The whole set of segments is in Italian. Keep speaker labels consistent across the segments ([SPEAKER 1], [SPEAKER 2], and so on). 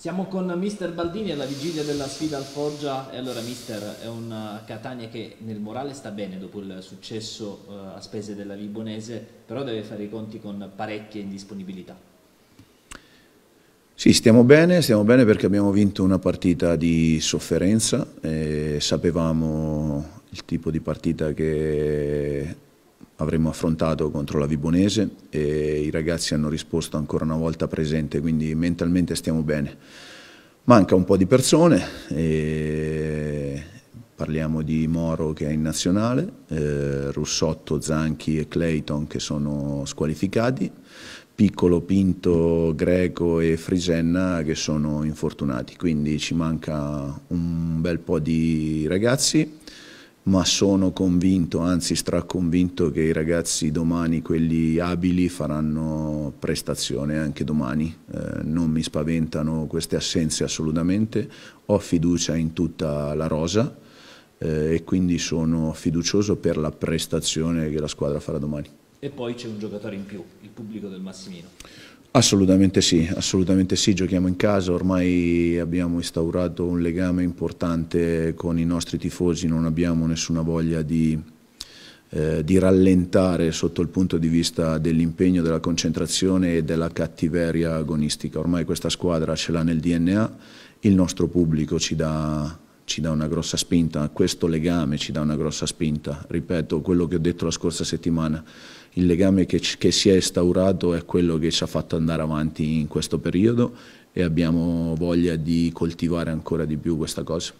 [SPEAKER 1] Siamo con Mister Baldini alla vigilia della sfida al Foggia e allora Mister è un Catania che nel morale sta bene dopo il successo eh, a spese della Libonese, però deve fare i conti con parecchie indisponibilità.
[SPEAKER 2] Sì, stiamo bene, stiamo bene perché abbiamo vinto una partita di sofferenza, eh, sapevamo il tipo di partita che avremmo affrontato contro la Vibonese e i ragazzi hanno risposto ancora una volta presente, quindi mentalmente stiamo bene. Manca un po' di persone, parliamo di Moro che è in nazionale, eh, Russotto, Zanchi e Clayton che sono squalificati, Piccolo, Pinto, Greco e Frisenna che sono infortunati, quindi ci manca un bel po' di ragazzi ma sono convinto, anzi straconvinto, che i ragazzi domani, quelli abili, faranno prestazione anche domani. Eh, non mi spaventano queste assenze assolutamente, ho fiducia in tutta la rosa eh, e quindi sono fiducioso per la prestazione che la squadra farà domani.
[SPEAKER 1] E poi c'è un giocatore in più, il pubblico del Massimino.
[SPEAKER 2] Assolutamente sì, assolutamente sì, giochiamo in casa, ormai abbiamo instaurato un legame importante con i nostri tifosi, non abbiamo nessuna voglia di, eh, di rallentare sotto il punto di vista dell'impegno, della concentrazione e della cattiveria agonistica, ormai questa squadra ce l'ha nel DNA, il nostro pubblico ci dà ci dà una grossa spinta, questo legame ci dà una grossa spinta. Ripeto quello che ho detto la scorsa settimana, il legame che, che, si è instaurato è quello che ci ha fatto andare avanti in questo periodo e abbiamo voglia di coltivare ancora di più questa cosa.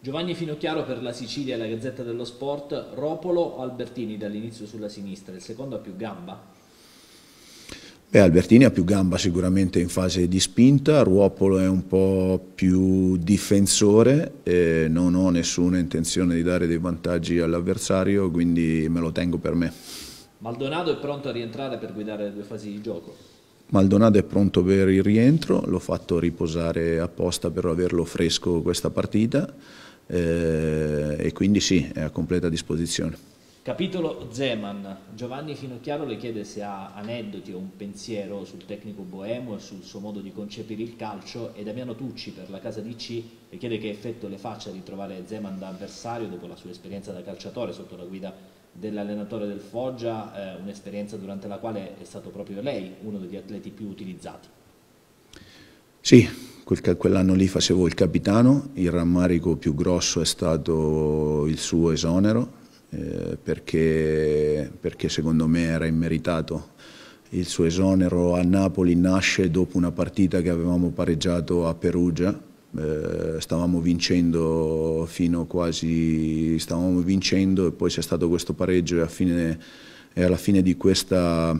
[SPEAKER 1] Giovanni Finocchiaro per la Sicilia e la Gazzetta dello Sport, Ropolo o Albertini dall'inizio sulla sinistra, il secondo ha più gamba?
[SPEAKER 2] Beh, Albertini ha più gamba sicuramente in fase di spinta, Ruopolo è un po' più difensore, eh, non ho nessuna intenzione di dare dei vantaggi all'avversario, quindi me lo tengo per me.
[SPEAKER 1] Maldonado è pronto a rientrare per guidare le due fasi di gioco?
[SPEAKER 2] Maldonado è pronto per il rientro, l'ho fatto riposare apposta per averlo fresco questa partita eh, e quindi sì, è a completa disposizione.
[SPEAKER 1] Capitolo Zeman, Giovanni Finocchiaro le chiede se ha aneddoti o un pensiero sul tecnico boemo e sul suo modo di concepire il calcio e Damiano Tucci per la casa di C le chiede che effetto le faccia ritrovare Zeman da avversario dopo la sua esperienza da calciatore sotto la guida dell'allenatore del Foggia, eh, un'esperienza durante la quale è stato proprio lei uno degli atleti più utilizzati.
[SPEAKER 2] Sì, quel, quell'anno lì facevo il capitano, il rammarico più grosso è stato il suo esonero, eh, perché, perché secondo me era immeritato il suo esonero a Napoli nasce dopo una partita che avevamo pareggiato a Perugia eh, stavamo vincendo fino quasi, stavamo vincendo e poi c'è stato questo pareggio e, alla fine, e alla fine di questa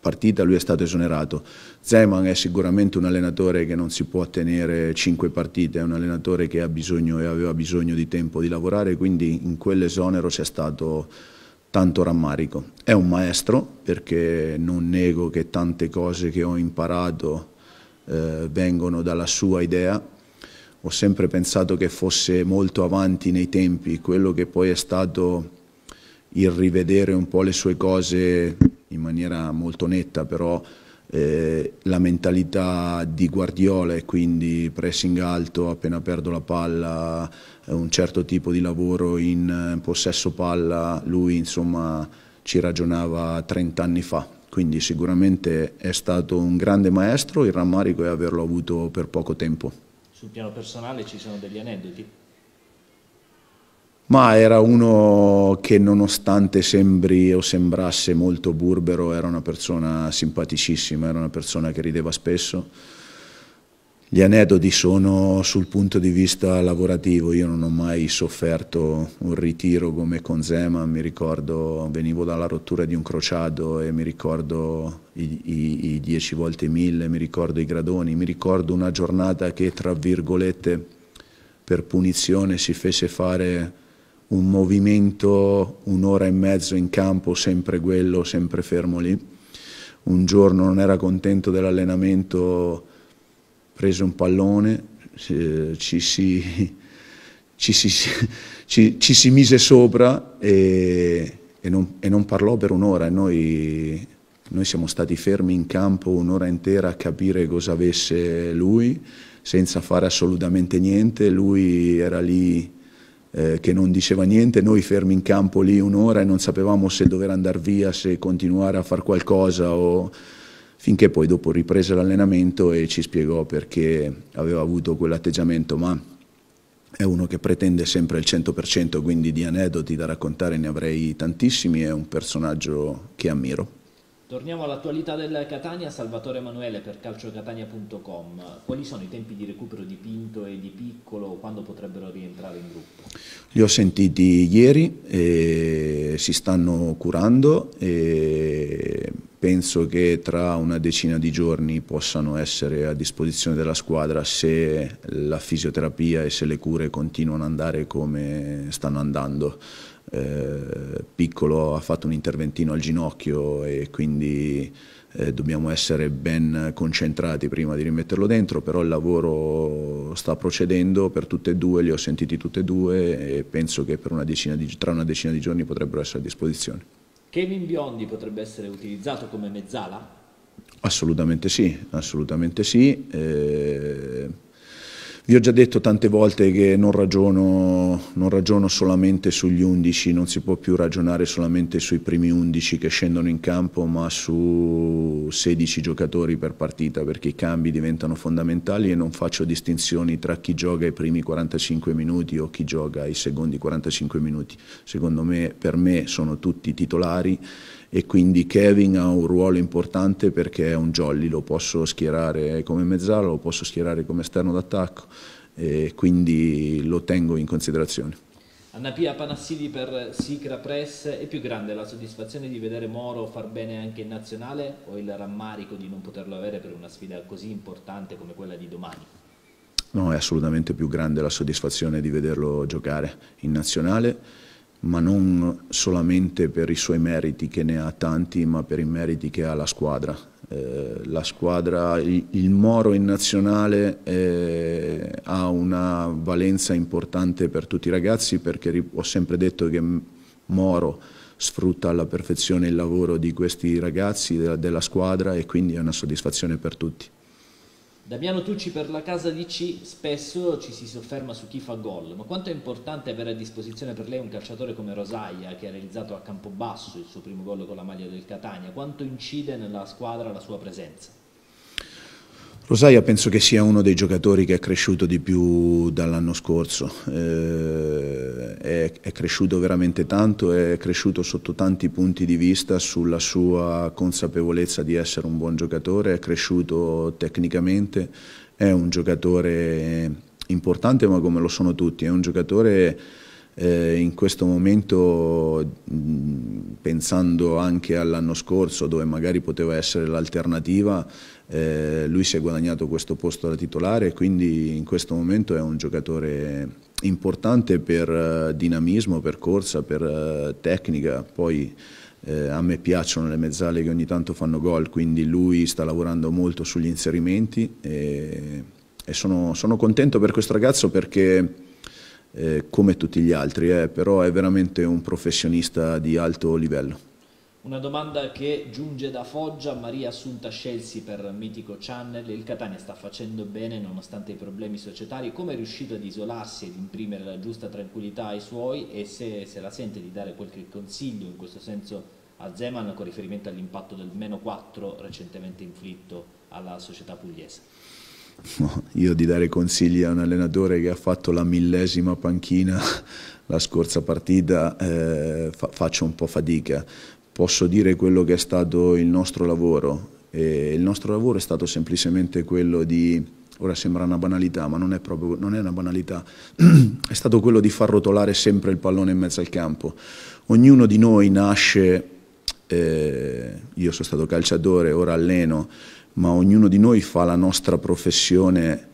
[SPEAKER 2] partita lui è stato esonerato. Zeman è sicuramente un allenatore che non si può tenere cinque partite, è un allenatore che ha bisogno e aveva bisogno di tempo di lavorare, quindi in quell'esonero c'è stato tanto rammarico. È un maestro perché non nego che tante cose che ho imparato eh, vengono dalla sua idea, ho sempre pensato che fosse molto avanti nei tempi, quello che poi è stato il rivedere un po' le sue cose in maniera molto netta, però eh, la mentalità di Guardiola e quindi pressing alto appena perdo la palla, eh, un certo tipo di lavoro in eh, possesso palla, lui insomma ci ragionava 30 anni fa, quindi sicuramente è stato un grande maestro, il rammarico è averlo avuto per poco tempo
[SPEAKER 1] sul piano personale ci sono degli aneddoti?
[SPEAKER 2] Ma era uno che nonostante sembri o sembrasse molto burbero, era una persona simpaticissima, era una persona che rideva spesso, gli aneddoti sono sul punto di vista lavorativo, io non ho mai sofferto un ritiro come con Zema, mi ricordo venivo dalla rottura di un crociato e mi ricordo i, i, i 10 volte mille, mi ricordo i gradoni, mi ricordo una giornata che tra virgolette per punizione si fece fare un movimento un'ora e mezzo in campo, sempre quello, sempre fermo lì. Un giorno non era contento dell'allenamento prese un pallone, eh, ci, si, ci, si, ci, ci si, mise sopra e, e, non, e, non, parlò per un'ora. Noi, noi siamo stati fermi in campo un'ora intera a capire cosa avesse lui, senza fare assolutamente niente. Lui era lì eh, che non diceva niente, noi fermi in campo lì un'ora e non sapevamo se dover andare via, se continuare a fare qualcosa o finché poi dopo riprese l'allenamento e ci spiegò perché aveva avuto quell'atteggiamento, ma è uno che pretende sempre il 100%, quindi di aneddoti da raccontare ne avrei tantissimi, è un personaggio che ammiro.
[SPEAKER 1] Torniamo all'attualità del Catania, Salvatore Emanuele per calciocatania.com. Quali sono i tempi di recupero di Pinto e di Piccolo? Quando potrebbero rientrare in gruppo?
[SPEAKER 2] Li ho sentiti ieri, si stanno curando e penso che tra una decina di giorni possano essere a disposizione della squadra se la fisioterapia e se le cure continuano ad andare come stanno andando. Eh, Piccolo ha fatto un interventino al ginocchio e quindi eh, dobbiamo essere ben concentrati prima di rimetterlo dentro, però il lavoro sta procedendo per tutte e due, li ho sentiti tutte e due e penso che una di, tra una decina di giorni potrebbero essere a disposizione.
[SPEAKER 1] Kevin Biondi potrebbe essere utilizzato come mezzala?
[SPEAKER 2] Assolutamente sì, assolutamente sì. Eh... Vi ho già detto tante volte che non ragiono, non ragiono solamente sugli 11, non si può più ragionare solamente sui primi 11 che scendono in campo, ma su 16 giocatori per partita, perché i cambi diventano fondamentali e non faccio distinzioni tra chi gioca i primi 45 minuti o chi gioca i secondi 45 minuti. Secondo me, per me sono tutti titolari e quindi Kevin ha un ruolo importante perché è un jolly, lo posso schierare come mezzala, lo posso schierare come esterno d'attacco e quindi lo tengo in considerazione.
[SPEAKER 1] Anna Pia Panassidi per Sicra Press, è più grande la soddisfazione di vedere Moro far bene anche in nazionale o il rammarico di non poterlo avere per una sfida così importante come quella di domani?
[SPEAKER 2] No, è assolutamente più grande la soddisfazione di vederlo giocare in nazionale ma non solamente per i suoi meriti, che ne ha tanti, ma per i meriti che ha la squadra. Eh, la squadra il, il, Moro in nazionale eh, ha una valenza importante per tutti i ragazzi perché ho sempre detto che Moro sfrutta alla perfezione il lavoro di questi ragazzi, della, della squadra e quindi è una soddisfazione per tutti.
[SPEAKER 1] Damiano Tucci per la casa di C spesso ci si sofferma su chi fa gol, ma quanto è importante avere a disposizione per lei un calciatore come Rosaia che ha realizzato a Campobasso il suo primo gol con la maglia del Catania? Quanto incide nella squadra la sua presenza?
[SPEAKER 2] Rosaia penso che sia uno dei giocatori che è cresciuto di più dall'anno scorso, eh, è, è, cresciuto veramente tanto, è cresciuto sotto tanti punti di vista sulla sua consapevolezza di essere un buon giocatore, è cresciuto tecnicamente, è un giocatore importante ma come lo sono tutti, è un giocatore eh, in questo momento pensando anche all'anno scorso dove magari poteva essere l'alternativa eh, lui si è guadagnato questo posto da titolare e quindi in questo momento è un giocatore importante per eh, dinamismo, per corsa, per eh, tecnica, poi eh, a me piacciono le mezzale che ogni tanto fanno gol, quindi lui sta lavorando molto sugli inserimenti e, e sono, sono, contento per questo ragazzo perché eh, come tutti gli altri, eh, però è veramente un professionista di alto livello.
[SPEAKER 1] Una domanda che giunge da Foggia, Maria Assunta Scelsi per Mitico Channel, il Catania sta facendo bene nonostante i problemi societari, come è riuscito ad isolarsi ed imprimere la giusta tranquillità ai suoi e se, se la sente di dare qualche consiglio in questo senso a Zeman con riferimento all'impatto del meno 4 recentemente inflitto alla società pugliese?
[SPEAKER 2] io di dare consigli a un allenatore che ha fatto la millesima panchina la scorsa partita eh, fa faccio un po' fatica posso dire quello che è stato il nostro lavoro. E il nostro lavoro è stato semplicemente quello di, ora sembra una banalità, ma non è proprio non è una banalità, è stato quello di far rotolare sempre il pallone in mezzo al campo. Ognuno di noi nasce, eh, io sono stato calciatore, ora alleno, ma ognuno di noi fa la nostra professione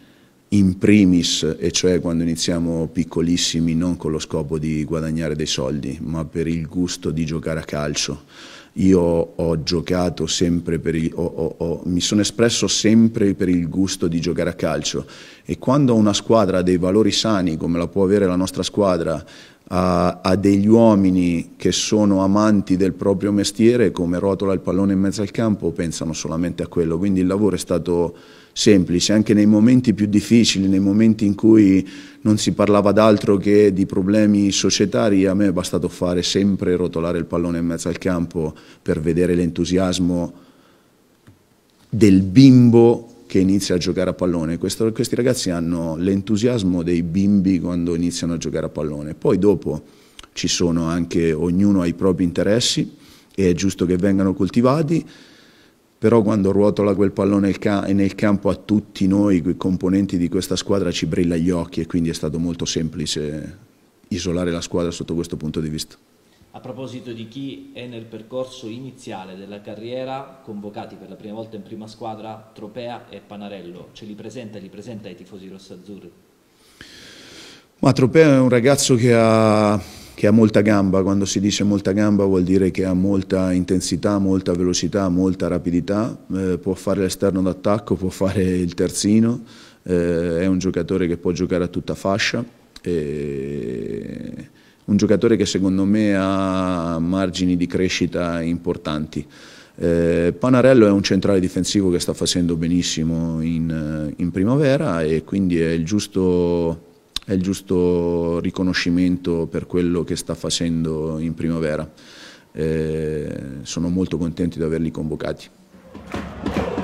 [SPEAKER 2] in primis, e cioè quando iniziamo piccolissimi, non con lo scopo di guadagnare dei soldi, ma per il gusto di giocare a calcio. Io ho giocato sempre per il, ho, ho, ho, mi sono espresso sempre per il gusto di giocare a calcio e quando una squadra ha dei valori sani come la può avere la nostra squadra, ha, ha degli uomini che sono amanti del proprio mestiere, come rotola il pallone in mezzo al campo, pensano solamente a quello. Quindi il lavoro è stato semplice, anche nei momenti più difficili, nei momenti in cui non si parlava d'altro che di problemi societari, a me è bastato fare sempre rotolare il pallone in mezzo al campo per vedere l'entusiasmo del bimbo che inizia a giocare a pallone. Questo, questi ragazzi hanno l'entusiasmo dei bimbi quando iniziano a giocare a pallone. Poi dopo ci sono anche, ognuno ha i propri interessi e è giusto che vengano coltivati però quando ruotola quel pallone nel campo a tutti noi, i componenti di questa squadra, ci brilla gli occhi e quindi è stato molto semplice isolare la squadra sotto questo punto di vista.
[SPEAKER 1] A proposito di chi è nel percorso iniziale della carriera, convocati per la prima volta in prima squadra, Tropea e Panarello, ce li presenta e li presenta ai tifosi rossazzurri?
[SPEAKER 2] Ma Tropea è un ragazzo che ha che ha molta gamba, quando si dice molta gamba vuol dire che ha molta intensità, molta velocità, molta rapidità, eh, può fare l'esterno d'attacco, può fare il terzino, eh, è un giocatore che può giocare a tutta fascia, eh, un giocatore che secondo me ha margini di crescita importanti. Eh, Panarello è un centrale difensivo che sta facendo benissimo in, eh, in primavera e quindi è il giusto è il giusto riconoscimento per quello che sta facendo in primavera. Eh, sono molto contento di averli convocati.